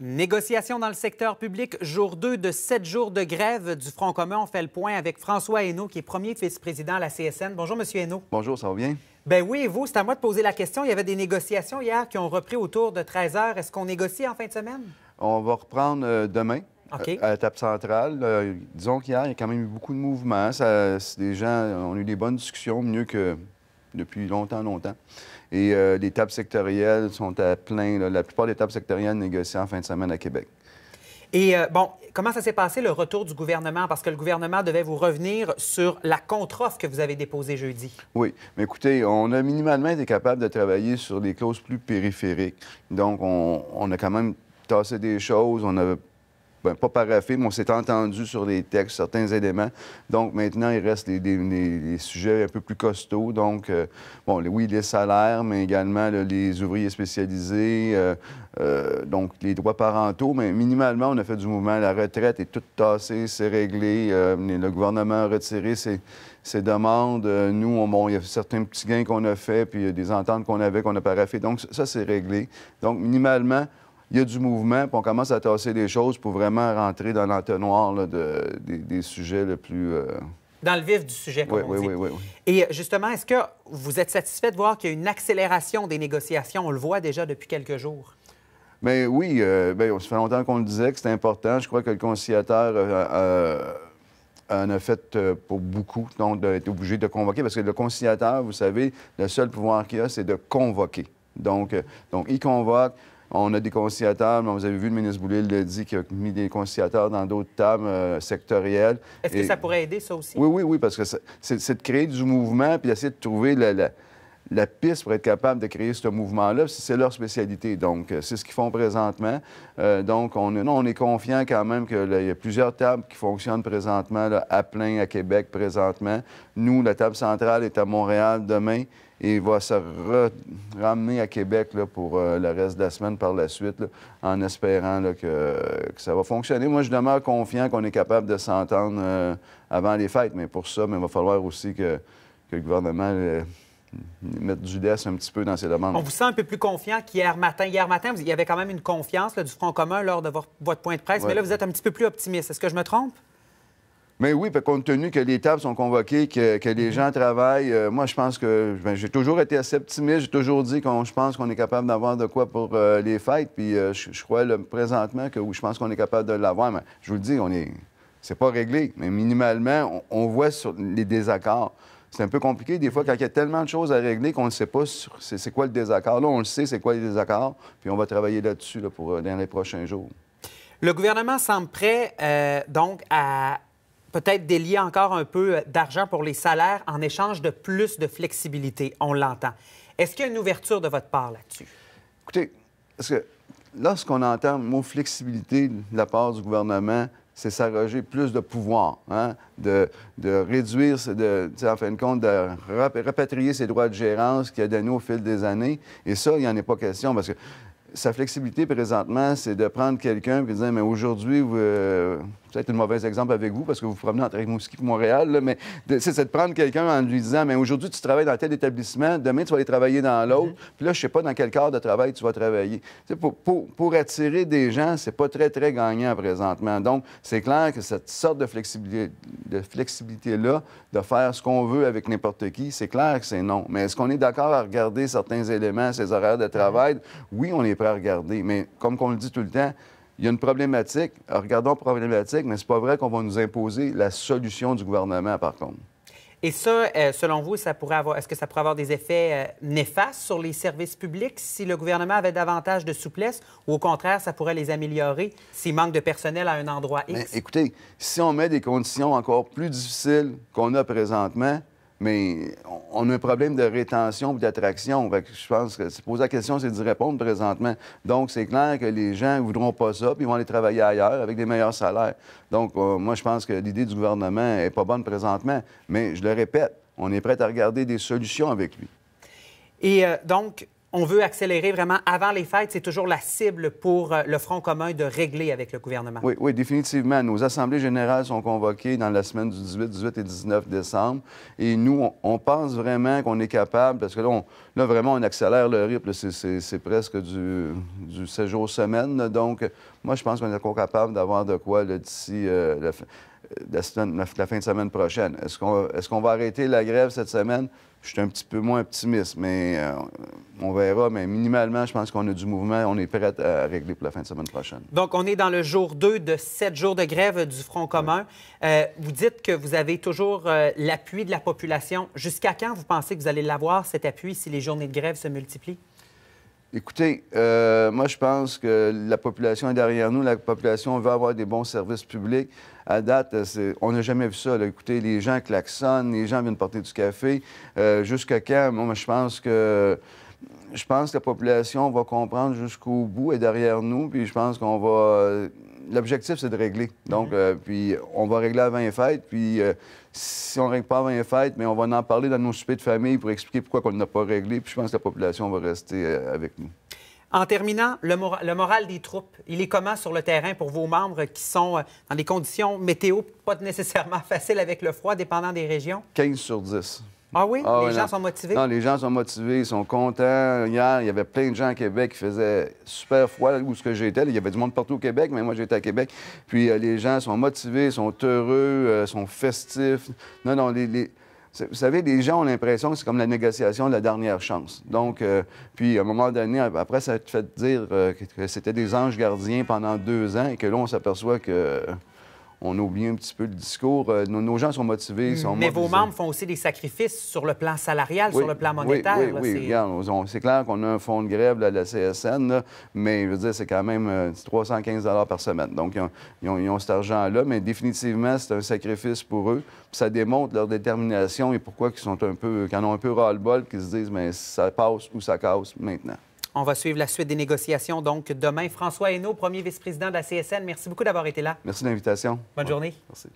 Négociations dans le secteur public, jour 2 de 7 jours de grève du Front commun. On fait le point avec François Hainaut, qui est premier vice-président à la CSN. Bonjour, Monsieur Hainaut. Bonjour, ça va bien? Ben oui, et vous, c'est à moi de poser la question. Il y avait des négociations hier qui ont repris autour de 13 heures. Est-ce qu'on négocie en fin de semaine? On va reprendre euh, demain. Euh, à la l'étape centrale. Euh, disons qu'hier, il y a quand même eu beaucoup de mouvements. Ça, les gens ont eu des bonnes discussions, mieux que depuis longtemps, longtemps. Et euh, les tables sectorielles sont à plein. la plupart des tables sectorielles négociées en fin de semaine à Québec. Et euh, bon, comment ça s'est passé le retour du gouvernement? Parce que le gouvernement devait vous revenir sur la contre-offre que vous avez déposée jeudi. Oui, mais écoutez, on a minimalement été capable de travailler sur des causes plus périphériques. Donc, on, on a quand même tassé des choses, on a ben, pas paraffé, mais on s'est entendu sur les textes, certains éléments. Donc maintenant, il reste des sujets un peu plus costauds. Donc, euh, bon, oui, les salaires, mais également les ouvriers spécialisés, euh, euh, donc les droits parentaux. Mais minimalement, on a fait du mouvement. La retraite est toute tassée, c'est réglé. le gouvernement a retiré ses, demandes. Nous, il y a certains petits gains qu'on a faits, puis il y a des ententes qu'on avait, qu'on a paraffées. Donc, ça, c'est réglé. Donc, minimalement, il y a du mouvement, puis on commence à tasser des choses pour vraiment rentrer dans l'entonnoir des, sujets le plus... Euh, dans le vif du sujet, comme oui, oui, Oui, Et euh, justement, est-ce que vous êtes satisfait de voir qu'il y a une accélération des négociations? On le voit déjà depuis quelques jours. Bien oui, euh, bien, ça fait longtemps qu'on le disait que c'était important. Je crois que le conciliateur... en a fait pour beaucoup, donc d'être obligé de convoquer, parce que le conciliateur, vous savez, le seul pouvoir qu'il a, c'est de convoquer. Donc, donc il convoque, on a des conciliateurs, vous avez vu, le ministre Boulil l'a dit, qu'il a mis des conciliateurs dans d'autres tables euh, sectorielles. Est-ce que ça pourrait aider, ça aussi? Oui, oui, oui, parce que c'est de créer du mouvement puis d'essayer de trouver la la piste pour être capable de créer ce mouvement-là, c'est leur spécialité. Donc, euh, c'est ce qu'ils font présentement. Euh, donc, on, on est confiant quand même qu'il y a plusieurs tables qui fonctionnent présentement à plein à Québec présentement. Nous, la table centrale est à Montréal demain et va se ramener à Québec pour euh, le reste de la semaine par la suite, en espérant que, ça va fonctionner. Moi, je demeure confiant qu'on est capable de s'entendre avant les fêtes, mais pour ça, il va falloir aussi que le gouvernement mettre du un petit peu dans ces demandes. On vous sent un peu plus confiant qu'hier matin. Hier matin, il y avait quand même une confiance du Front commun lors de votre point de presse, mais là, vous êtes un petit peu plus optimiste. Est-ce que je me trompe? Mais oui, compte tenu que les tables sont convoquées, que, les mhm. gens travaillent, euh, moi, je pense que ben, j'ai toujours été assez optimiste. J'ai toujours dit qu'on je pense qu'on est capable d'avoir de quoi pour euh, les fêtes. Puis euh, je, crois le présentement que oui, je pense qu'on est capable de l'avoir. Mais je vous le dis, on est, c'est pas réglé. Mais minimalement, on voit sur les désaccords c'est un peu compliqué des fois mhm. quand il y a tellement de choses à régler qu'on ne sait pas c'est quoi le désaccord. Là, on le sait, c'est quoi le désaccord, puis on va travailler là-dessus pour euh, dans les prochains jours. Le gouvernement semble prêt, euh, donc, à peut-être délier encore un peu euh, d'argent pour les salaires en échange de plus de flexibilité, on l'entend. Est-ce qu'il y a une ouverture de votre part là-dessus? Écoutez, parce que lorsqu'on entend le mot flexibilité de la part du gouvernement, c'est s'arroger plus de pouvoir, hein, de, réduire, de, en fin de compte, de repatrier ses droits de gérance qu'il a donnés au fil des années. Et ça, il n'y en est pas question parce que sa flexibilité présentement, c'est de prendre quelqu'un et de dire Mais aujourd'hui, vous, euh, peut-être un mauvais exemple avec vous parce que vous vous promenez entre Rimouski et Montréal, mais c'est de prendre quelqu'un en lui disant mais aujourd'hui, tu travailles dans tel établissement, demain, tu vas aller travailler dans l'autre, mm-hmm. puis là, je ne sais pas dans quel cadre de travail tu vas travailler. Pour, pour, attirer des gens, c'est pas très, très gagnant présentement. Donc, c'est clair que cette sorte de flexibilité-là, de, flexibilité de faire ce qu'on veut avec n'importe qui, c'est clair que c'est non. Mais est-ce qu'on est, est d'accord à regarder certains éléments, ces horaires de mm-hmm. travail? Oui, on est prêt à regarder, mais comme on le dit tout le temps, il y a une problématique. Alors, regardons problématique, mais c'est pas vrai qu'on va nous imposer la solution du gouvernement, par contre. Et ça, euh, selon vous, ça est-ce que ça pourrait avoir des effets euh, néfastes sur les services publics si le gouvernement avait davantage de souplesse ou au contraire, ça pourrait les améliorer s'il manque de personnel à un endroit X? écoutez, si on met des conditions encore plus difficiles qu'on a présentement, mais on a un problème de rétention ou d'attraction. Je pense que se poser la question, c'est d'y répondre présentement. Donc, c'est clair que les gens ne voudront pas ça, puis ils vont aller travailler ailleurs avec des meilleurs salaires. Donc, euh, moi, je pense que l'idée du gouvernement n'est pas bonne présentement. Mais je le répète, on est prêt à regarder des solutions avec lui. Et euh, donc, on veut accélérer vraiment avant les fêtes. C'est toujours la cible pour euh, le Front commun de régler avec le gouvernement. Oui, définitivement. Nos assemblées générales sont convoquées dans la semaine du 18, 18 et 19 décembre. Et nous, on, pense vraiment qu'on est capable, parce que là, vraiment, on accélère le rythme. C'est presque du, séjour semaine. Donc, moi, je pense qu'on est encore capable d'avoir de quoi d'ici... Euh, fin... Euh, la, fin de semaine prochaine. Est-ce qu'on va arrêter la grève cette semaine? Je suis un petit peu moins optimiste, mais euh, on verra. Mais minimalement, je pense qu'on a du mouvement. On est prêt à régler pour la fin de semaine prochaine. Donc, on est dans le jour 2 de 7 jours de grève du Front commun. Euh, vous dites que vous avez toujours l'appui de la population. Jusqu'à quand vous pensez que vous allez l'avoir, cet appui, si les journées de grève se multiplient? Écoutez, euh, moi, je pense que la population est derrière nous. La population veut avoir des bons services publics. À date, on n'a jamais vu ça. Écoutez, les gens klaxonnent, les gens viennent porter du café. Euh, jusqu'à quand? Moi, je pense que... Je pense que la population va comprendre jusqu'au bout et derrière nous, puis je pense qu'on va euh, l'objectif, c'est de régler. Donc, euh, puis on va régler avant les fêtes. Puis euh, si on ne règle pas avant les fêtes, mais on va en parler dans nos soupers de famille pour expliquer pourquoi on n'a pas réglé. Puis je pense que la population va rester euh, avec nous. En terminant, le, le, moral des troupes, il est comment sur le terrain pour vos membres qui sont dans des conditions météo pas nécessairement faciles avec le froid, dépendant des régions? 15 sur 10. Ah oui? Ah les gens sont motivés? Non, les gens sont motivés, ils sont contents. Hier, il y avait plein de gens à Québec qui faisaient super froid où ce que j'étais. Il y avait du monde partout au Québec, mais moi, j'étais à Québec. Puis euh, les gens sont motivés, sont heureux, euh, sont festifs. Non, non, Vous savez, les gens ont l'impression que c'est comme la négociation de la dernière chance. Donc, euh, puis à un moment donné, après, ça te fait dire que c'était des anges gardiens pendant deux ans et que là, on s'aperçoit que on oublie un petit peu le discours. Euh, nos, gens sont motivés, hmm. sont Mais vos membres font aussi des sacrifices sur le plan salarial, sur le plan monétaire. Oui, oui, oui. c'est clair qu'on a un fonds de grève à la CSN, mais je veux dire, c'est quand même 315 euh, par semaine. Donc, ils ont, cet argent-là, mais définitivement, c'est un sacrifice pour eux. ça démontre leur détermination et pourquoi ils sont un peu, ont un peu ras-le-bol, qu'ils se disent, mais ça passe ou ça casse maintenant. On va suivre la suite des négociations. Donc, demain, François Hainaut, premier vice-président de la CSN, merci beaucoup d'avoir été là. Merci de l'invitation. Bonne journée. Merci.